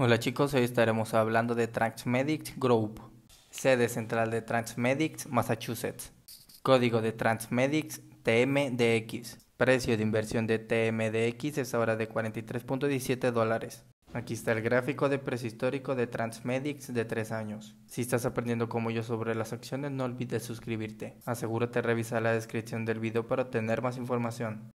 Hola chicos, hoy estaremos hablando de Transmedix Group, sede central de Transmedix, Massachusetts, código de Transmedix, TMDX, precio de inversión de TMDX es ahora de 43.17 dólares. Aquí está el gráfico de precio histórico de Transmedics de 3 años. Si estás aprendiendo como yo sobre las acciones, no olvides suscribirte. Asegúrate de revisar la descripción del video para obtener más información.